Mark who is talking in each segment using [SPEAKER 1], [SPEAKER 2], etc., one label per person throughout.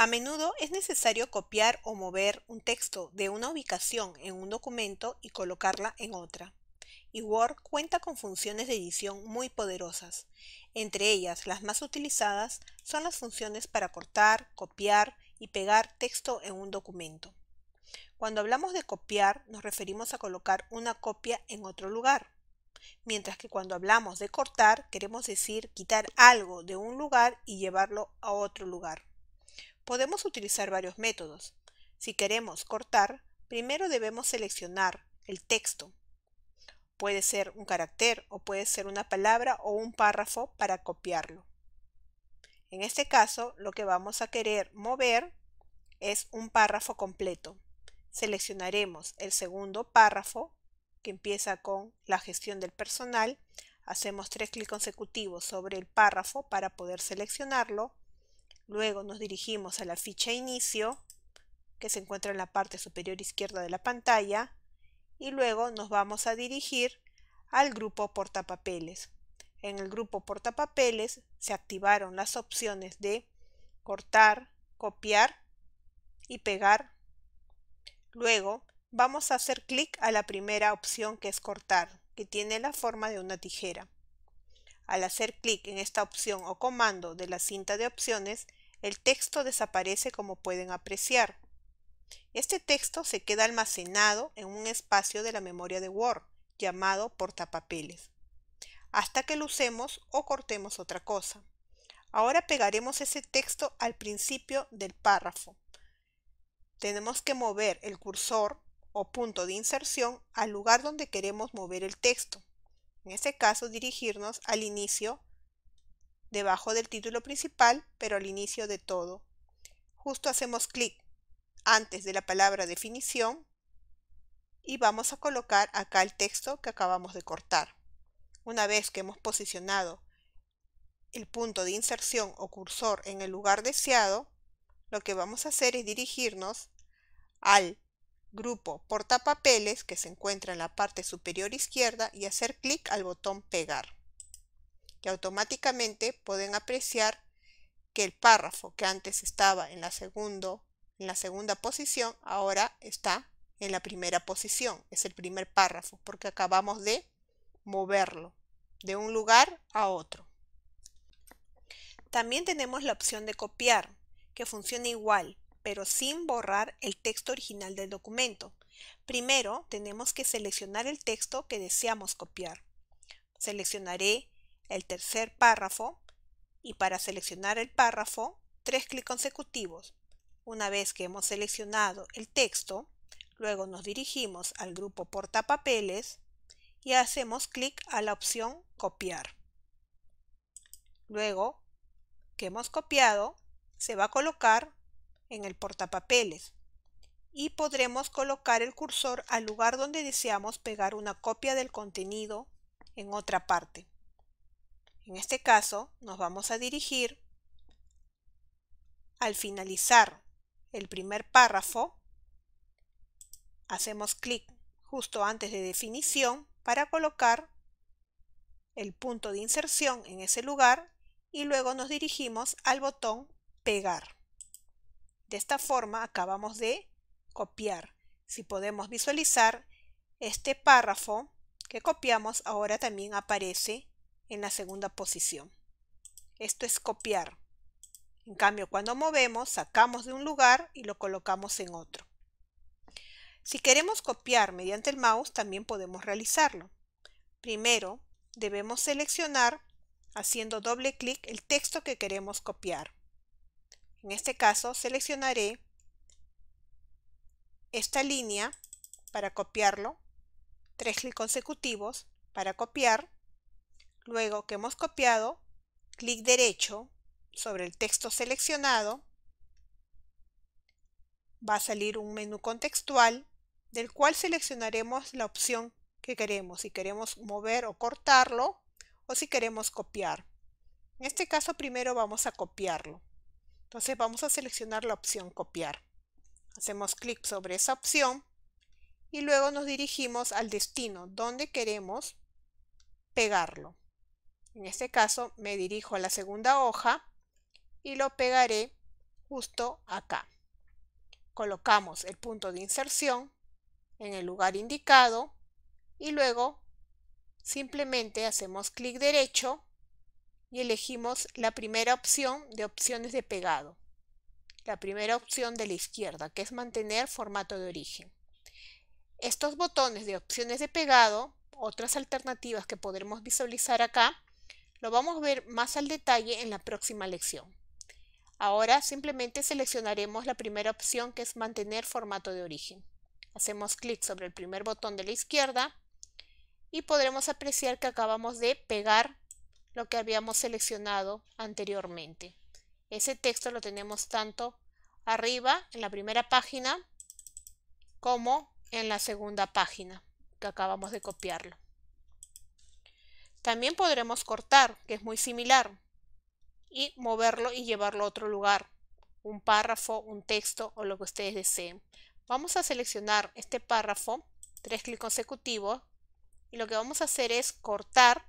[SPEAKER 1] A menudo es necesario copiar o mover un texto de una ubicación en un documento y colocarla en otra. Y Word cuenta con funciones de edición muy poderosas. Entre ellas, las más utilizadas son las funciones para cortar, copiar y pegar texto en un documento. Cuando hablamos de copiar, nos referimos a colocar una copia en otro lugar. Mientras que cuando hablamos de cortar, queremos decir quitar algo de un lugar y llevarlo a otro lugar. Podemos utilizar varios métodos. Si queremos cortar, primero debemos seleccionar el texto. Puede ser un carácter o puede ser una palabra o un párrafo para copiarlo. En este caso, lo que vamos a querer mover es un párrafo completo. Seleccionaremos el segundo párrafo que empieza con la gestión del personal. Hacemos tres clics consecutivos sobre el párrafo para poder seleccionarlo. Luego nos dirigimos a la ficha inicio, que se encuentra en la parte superior izquierda de la pantalla, y luego nos vamos a dirigir al grupo portapapeles. En el grupo portapapeles se activaron las opciones de cortar, copiar y pegar. Luego vamos a hacer clic a la primera opción que es cortar, que tiene la forma de una tijera. Al hacer clic en esta opción o comando de la cinta de opciones, el texto desaparece como pueden apreciar. Este texto se queda almacenado en un espacio de la memoria de Word llamado portapapeles, hasta que lo usemos o cortemos otra cosa. Ahora pegaremos ese texto al principio del párrafo. Tenemos que mover el cursor o punto de inserción al lugar donde queremos mover el texto. En este caso dirigirnos al inicio debajo del título principal, pero al inicio de todo. Justo hacemos clic antes de la palabra definición y vamos a colocar acá el texto que acabamos de cortar. Una vez que hemos posicionado el punto de inserción o cursor en el lugar deseado, lo que vamos a hacer es dirigirnos al grupo portapapeles que se encuentra en la parte superior izquierda y hacer clic al botón pegar que automáticamente pueden apreciar que el párrafo que antes estaba en la, segundo, en la segunda posición ahora está en la primera posición, es el primer párrafo, porque acabamos de moverlo de un lugar a otro. También tenemos la opción de copiar, que funciona igual, pero sin borrar el texto original del documento. Primero tenemos que seleccionar el texto que deseamos copiar. Seleccionaré el tercer párrafo y para seleccionar el párrafo, tres clics consecutivos. Una vez que hemos seleccionado el texto, luego nos dirigimos al grupo portapapeles y hacemos clic a la opción copiar. Luego que hemos copiado, se va a colocar en el portapapeles y podremos colocar el cursor al lugar donde deseamos pegar una copia del contenido en otra parte. En este caso, nos vamos a dirigir al finalizar el primer párrafo. Hacemos clic justo antes de definición para colocar el punto de inserción en ese lugar y luego nos dirigimos al botón pegar. De esta forma acabamos de copiar. Si podemos visualizar este párrafo que copiamos ahora también aparece en la segunda posición. Esto es copiar. En cambio, cuando movemos, sacamos de un lugar y lo colocamos en otro. Si queremos copiar mediante el mouse, también podemos realizarlo. Primero, debemos seleccionar, haciendo doble clic, el texto que queremos copiar. En este caso, seleccionaré esta línea para copiarlo, tres clics consecutivos para copiar, Luego que hemos copiado, clic derecho sobre el texto seleccionado, va a salir un menú contextual del cual seleccionaremos la opción que queremos, si queremos mover o cortarlo o si queremos copiar. En este caso primero vamos a copiarlo. Entonces vamos a seleccionar la opción copiar. Hacemos clic sobre esa opción y luego nos dirigimos al destino donde queremos pegarlo. En este caso me dirijo a la segunda hoja y lo pegaré justo acá. Colocamos el punto de inserción en el lugar indicado y luego simplemente hacemos clic derecho y elegimos la primera opción de opciones de pegado. La primera opción de la izquierda, que es mantener formato de origen. Estos botones de opciones de pegado, otras alternativas que podremos visualizar acá, lo vamos a ver más al detalle en la próxima lección. Ahora simplemente seleccionaremos la primera opción que es mantener formato de origen. Hacemos clic sobre el primer botón de la izquierda y podremos apreciar que acabamos de pegar lo que habíamos seleccionado anteriormente. Ese texto lo tenemos tanto arriba en la primera página como en la segunda página que acabamos de copiarlo. También podremos cortar, que es muy similar, y moverlo y llevarlo a otro lugar, un párrafo, un texto o lo que ustedes deseen. Vamos a seleccionar este párrafo, tres clics consecutivos, y lo que vamos a hacer es cortar,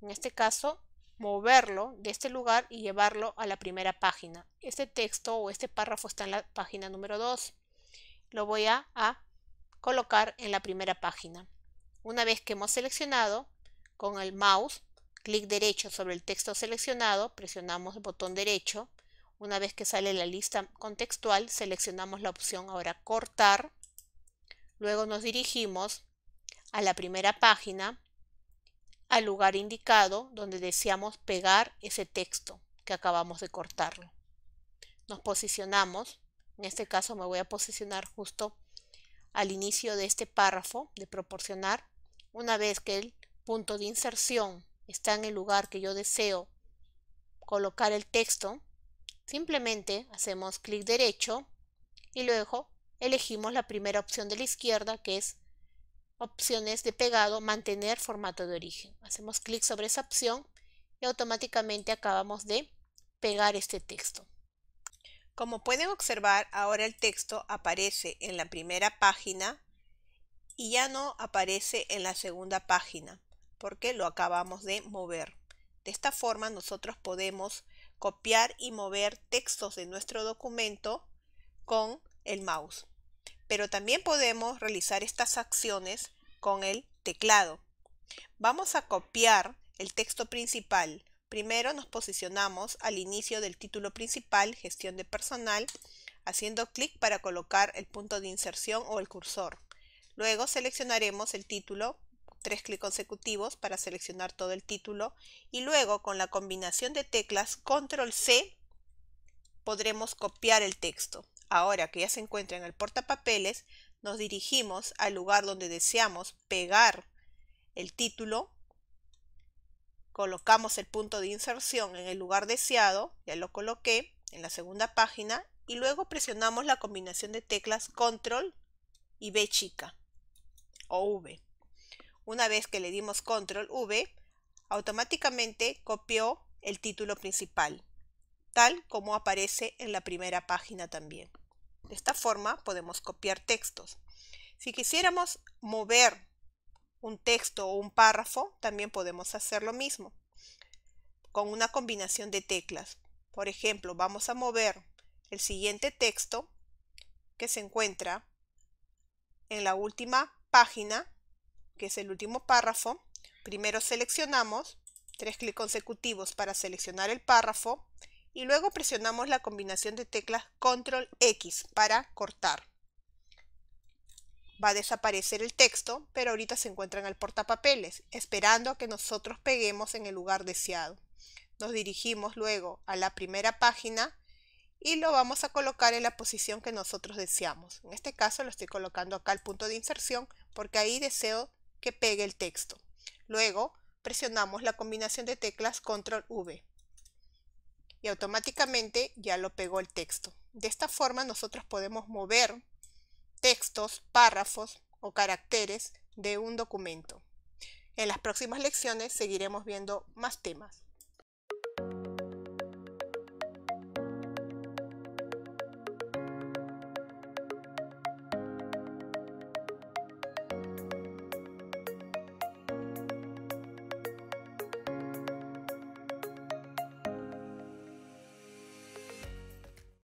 [SPEAKER 1] en este caso, moverlo de este lugar y llevarlo a la primera página. Este texto o este párrafo está en la página número 2. Lo voy a, a colocar en la primera página. Una vez que hemos seleccionado, con el mouse, clic derecho sobre el texto seleccionado, presionamos el botón derecho. Una vez que sale la lista contextual, seleccionamos la opción ahora cortar. Luego nos dirigimos a la primera página, al lugar indicado donde deseamos pegar ese texto que acabamos de cortarlo. Nos posicionamos, en este caso me voy a posicionar justo al inicio de este párrafo de proporcionar. Una vez que el punto de inserción está en el lugar que yo deseo colocar el texto, simplemente hacemos clic derecho y luego elegimos la primera opción de la izquierda que es opciones de pegado, mantener formato de origen. Hacemos clic sobre esa opción y automáticamente acabamos de pegar este texto. Como pueden observar, ahora el texto aparece en la primera página y ya no aparece en la segunda página porque lo acabamos de mover. De esta forma nosotros podemos copiar y mover textos de nuestro documento con el mouse. Pero también podemos realizar estas acciones con el teclado. Vamos a copiar el texto principal. Primero nos posicionamos al inicio del título principal, gestión de personal, haciendo clic para colocar el punto de inserción o el cursor. Luego seleccionaremos el título tres clics consecutivos para seleccionar todo el título y luego con la combinación de teclas control C podremos copiar el texto. Ahora que ya se encuentra en el portapapeles, nos dirigimos al lugar donde deseamos pegar el título, colocamos el punto de inserción en el lugar deseado, ya lo coloqué en la segunda página y luego presionamos la combinación de teclas control y B chica o V. Una vez que le dimos control V, automáticamente copió el título principal, tal como aparece en la primera página también. De esta forma podemos copiar textos. Si quisiéramos mover un texto o un párrafo, también podemos hacer lo mismo con una combinación de teclas. Por ejemplo, vamos a mover el siguiente texto que se encuentra en la última página que es el último párrafo, primero seleccionamos, tres clics consecutivos para seleccionar el párrafo y luego presionamos la combinación de teclas Control X para cortar. Va a desaparecer el texto, pero ahorita se encuentra en el portapapeles, esperando a que nosotros peguemos en el lugar deseado. Nos dirigimos luego a la primera página y lo vamos a colocar en la posición que nosotros deseamos. En este caso lo estoy colocando acá al punto de inserción porque ahí deseo que pegue el texto. Luego presionamos la combinación de teclas Control V y automáticamente ya lo pegó el texto. De esta forma nosotros podemos mover textos, párrafos o caracteres de un documento. En las próximas lecciones seguiremos viendo más temas.